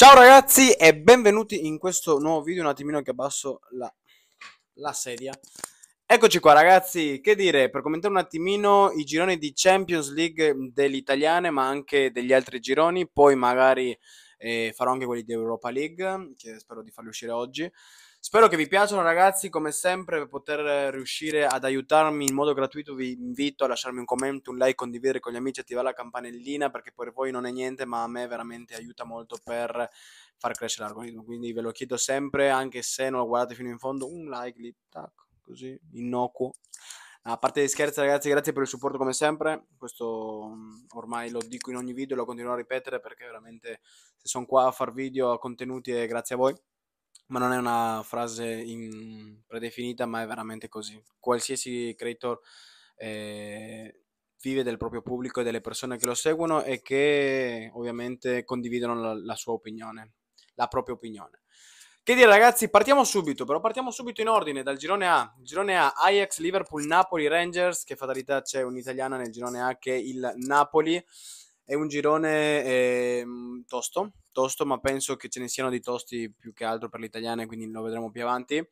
Ciao ragazzi e benvenuti in questo nuovo video, un attimino che abbasso la, la, sedia. Eccoci qua ragazzi, che dire, per commentare un attimino i gironi di Champions League dell'italiane ma anche degli altri gironi, poi magari e farò anche quelli di Europa League, che spero di farli uscire oggi. Spero che vi piacciono ragazzi, come sempre per poter riuscire ad aiutarmi in modo gratuito vi invito a lasciarmi un commento, un like, condividere con gli amici, attivare la campanellina perché per voi non è niente ma a me veramente aiuta molto per far crescere l'algoritmo, quindi ve lo chiedo sempre anche se non lo guardate fino in fondo, un like lì, tac, così, innocuo. A parte gli scherzi, ragazzi, grazie per il supporto come sempre. Questo mm, ormai lo dico in ogni video e lo continuo a ripetere perché veramente se sono qua a far video, a contenuti è grazie a voi. Ma non è una frase predefinita, ma è veramente così. Qualsiasi creator eh, vive del proprio pubblico e delle persone che lo seguono e che ovviamente condividono la, la sua opinione, la propria opinione. Che dire ragazzi, partiamo subito, però partiamo subito in ordine dal girone A. Il girone A, Ajax, Liverpool, Napoli, Rangers, che fatalità c'è un'italiana nel girone A che è il Napoli. È un girone eh, tosto, tosto, ma penso che ce ne siano di tosti più che altro per l'italiana, quindi lo vedremo più avanti.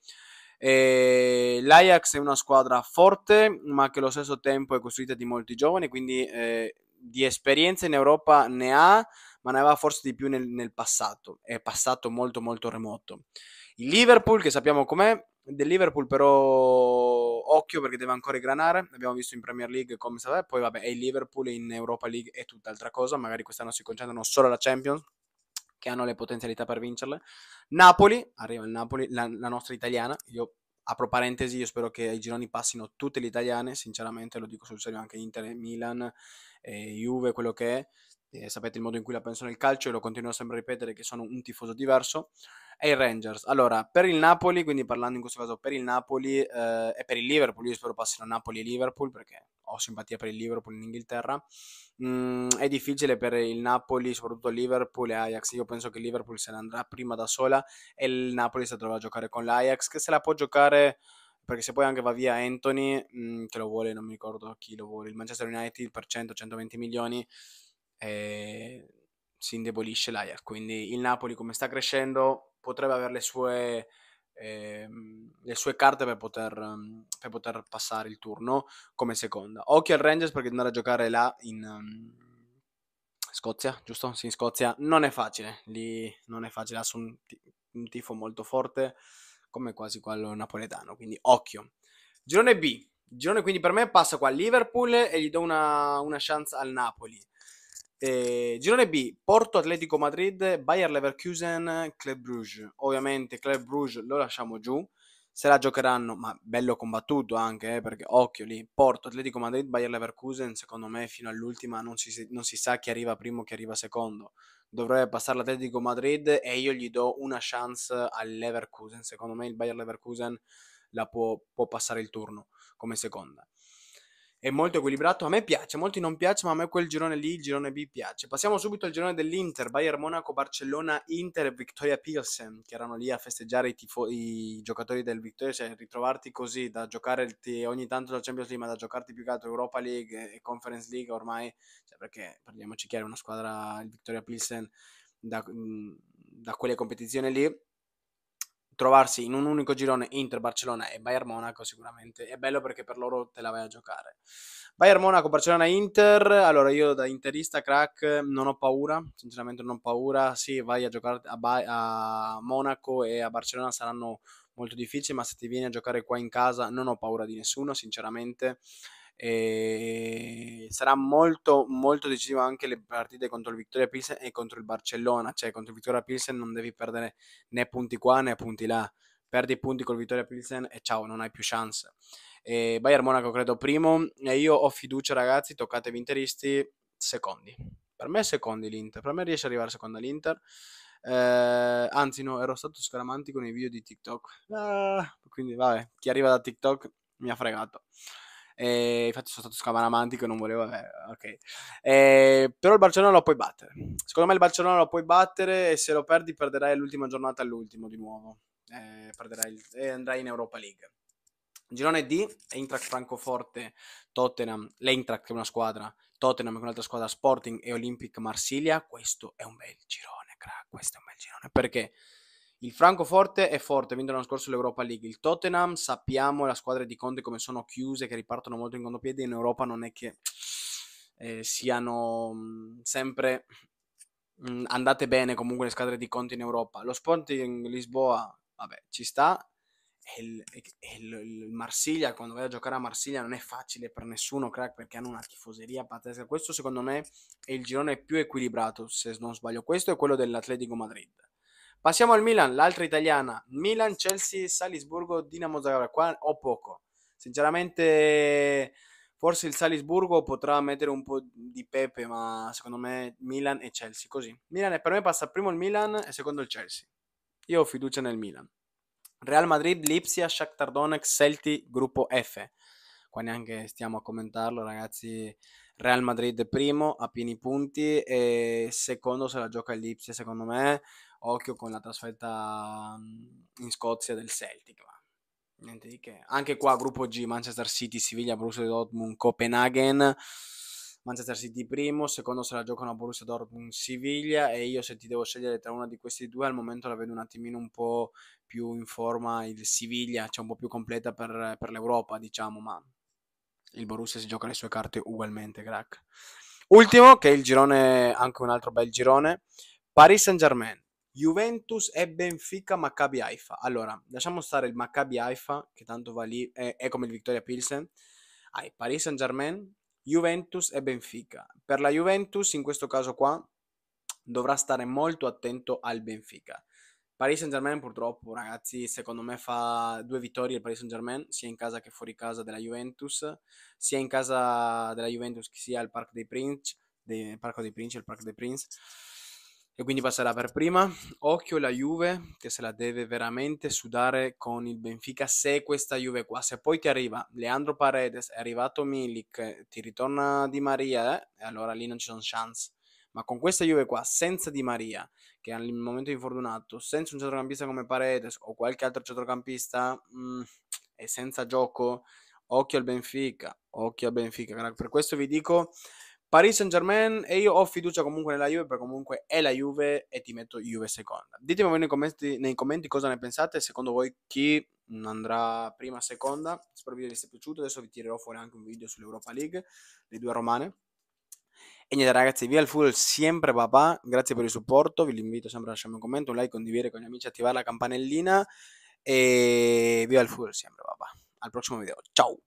E L'Ajax è una squadra forte, ma che allo stesso tempo è costruita di molti giovani, quindi eh, di esperienza in Europa ne ha, ma ne aveva forse di più nel, nel passato, è passato molto molto remoto. Il Liverpool, che sappiamo com'è, del Liverpool però occhio perché deve ancora ingranare, l'abbiamo visto in Premier League come sapete, poi vabbè è il Liverpool in Europa League è tutt'altra cosa, magari quest'anno si concentrano solo alla Champions, che hanno le potenzialità per vincerle. Napoli, arriva il Napoli, la, la nostra italiana, io apro parentesi, io spero che ai gironi passino tutte le italiane, sinceramente lo dico sul serio anche Inter, Milan, eh, Juve, quello che è, eh, sapete il modo in cui la penso nel calcio e lo continuo sempre a ripetere che sono un tifoso diverso, è il Rangers. Allora, per il Napoli, quindi parlando in questo caso per il Napoli eh, e per il Liverpool, io spero passino Napoli e Liverpool perché ho simpatia per il Liverpool in Inghilterra, mm, è difficile per il Napoli, soprattutto Liverpool e Ajax, io penso che il Liverpool se ne andrà prima da sola e il Napoli si trova a giocare con l'Ajax che se la può giocare perché se poi anche va via Anthony, mm, che lo vuole, non mi ricordo chi lo vuole, il Manchester United per 100-120 milioni, eh, si indebolisce l'Ajax. Quindi il Napoli, come sta crescendo, potrebbe avere le sue, eh, le sue carte per poter, per poter, passare il turno come seconda. Occhio al Rangers perché andare a giocare là in um, Scozia, giusto? Sì, in Scozia non è facile. Lì non è facile, ha un, t- un tifo molto forte come quasi quello napoletano. Quindi occhio. Girone B, girone quindi per me passa qua Liverpool e gli do una, una chance al Napoli. Eh, girone B, Porto Atletico Madrid, Bayer Leverkusen, Club Bruges. Ovviamente Club Bruges lo lasciamo giù, se la giocheranno, ma bello combattuto anche, eh, perché occhio lì, Porto Atletico Madrid, Bayer Leverkusen, secondo me fino all'ultima non si, non si sa chi arriva primo, chi arriva secondo. Dovrebbe passare l'Atletico Madrid e io gli do una chance al Leverkusen, secondo me il Bayer Leverkusen la può, può passare il turno come seconda è molto equilibrato. A me piace, a molti non piace, ma a me quel girone lì, il girone B, piace. Passiamo subito al girone dell'Inter, Bayern Monaco, Barcellona, Inter e Victoria Pilsen, che erano lì a festeggiare i, tifo- i giocatori del Victoria, cioè ritrovarti così da giocare ogni tanto la Champions League, ma da giocarti più che altro Europa League e Conference League ormai, cioè perché parliamoci chiaro, una squadra, il Victoria Pilsen, da, da quelle competizioni lì trovarsi in un unico girone Inter, Barcellona e Bayern Monaco sicuramente è bello perché per loro te la vai a giocare. Bayern Monaco, Barcellona, Inter. Allora io da interista crack non ho paura, sinceramente non ho paura. Sì, vai a giocare a, ba- a Monaco e a Barcellona saranno molto difficili, ma se ti vieni a giocare qua in casa non ho paura di nessuno, sinceramente e sarà molto molto decisivo anche le partite contro il Victoria Pilsen e contro il Barcellona, cioè contro il Victoria Pilsen non devi perdere né punti qua né punti là, perdi i punti col Victoria Pilsen e ciao, non hai più chance. E Bayern Monaco credo primo e io ho fiducia ragazzi, toccatevi interisti secondi. Per me secondi l'Inter, per me riesce ad arrivare seconda l'Inter. Eh, anzi no, ero stato scaramanti con i video di TikTok. Ah, quindi vabbè, chi arriva da TikTok mi ha fregato. E infatti sono stato che non volevo... Eh, okay. eh, però il Barcellona lo puoi battere. Secondo me il Barcellona lo puoi battere e se lo perdi perderai l'ultima giornata all'ultimo di nuovo. Eh, perderai e andrai in Europa League. Girone D, Eintracht Francoforte, Tottenham, l'Eintracht è una squadra, Tottenham che è un'altra squadra, Sporting e Olympic Marsiglia. Questo è un bel girone, crack, questo è un bel girone. Perché? Il Francoforte è forte, ha vinto l'anno scorso l'Europa League. Il Tottenham, sappiamo, la squadra di Conte come sono chiuse, che ripartono molto in contropiede, in Europa non è che eh, siano mm, sempre mh, mm, andate bene comunque le squadre di Conte in Europa. Lo Sporting Lisboa, vabbè, ci sta. E il, e il Marsiglia, quando vai a giocare a Marsiglia non è facile per nessuno, crack, perché hanno una tifoseria pazzesca. Questo secondo me è il girone più equilibrato, se non sbaglio. Questo è quello dell'Atletico Madrid Passiamo al Milan, l'altra italiana. Milan, Chelsea, Salisburgo, Dinamo Zagreb. Qua ho poco. Sinceramente, forse il Salisburgo potrà mettere un po' di pepe, ma secondo me Milan e Chelsea così. Milan, per me passa primo il Milan e secondo il Chelsea. Io ho fiducia nel Milan. Real Madrid, Lipsia, Shakhtar Donetsk, Celti, gruppo F. Qua neanche stiamo a commentarlo, ragazzi. Real Madrid primo a pieni punti e secondo se la gioca il Lipsia, secondo me occhio con la trasferta in Scozia del Celtic. Ma niente di che. Anche qua, gruppo G, Manchester City, Siviglia, Borussia Dortmund, Copenaghen. Manchester City primo, secondo se la giocano a Borussia Dortmund Siviglia e io se ti devo scegliere tra una di questi due al momento la vedo un attimino un po' più in forma il Siviglia, cioè un po' più completa per, per l'Europa diciamo, ma il Borussia si gioca le sue carte ugualmente, crack. Ultimo che è il girone, anche un altro bel girone, Paris Saint Germain, Juventus e Benfica Maccabi Haifa. Allora, lasciamo stare il Maccabi Haifa, che tanto va lì, è, è come il Victoria Pilsen. Hai Paris Saint Germain, Juventus e Benfica. Per la Juventus, in questo caso qua, dovrà stare molto attento al Benfica. Paris Saint Germain purtroppo ragazzi secondo me fa due vittorie il Paris Saint Germain sia in casa che fuori casa della Juventus sia in casa della Juventus che sia al Parc dei Princi, dei, Parco dei Prince, il Parc dei Princi e quindi passerà per prima. Occhio la Juve che se la deve veramente sudare con il Benfica se questa Juve qua, se poi ti arriva Leandro Paredes, è arrivato Milik, ti ritorna Di Maria, eh, allora lì non ci sono chance. Ma con questa Juve qua, senza Di Maria, che al momento è infortunato, senza un centrocampista come Paredes o qualche altro centrocampista mh, mm, e senza gioco, occhio al Benfica, occhio al Benfica. Per questo vi dico Paris Saint Germain e io ho fiducia comunque nella Juve perché comunque è la Juve e ti metto Juve seconda. Ditemi voi nei commenti, nei commenti cosa ne pensate, secondo voi chi andrà prima seconda. Spero vi sia piaciuto, adesso vi tirerò fuori anche un video sull'Europa League, le due romane. E niente ragazzi, via il full sempre papà, grazie per il supporto, vi invito sempre a lasciare un commento, un like, condividere con gli amici, attivare la campanellina e via il full sempre papà. Al prossimo video, ciao!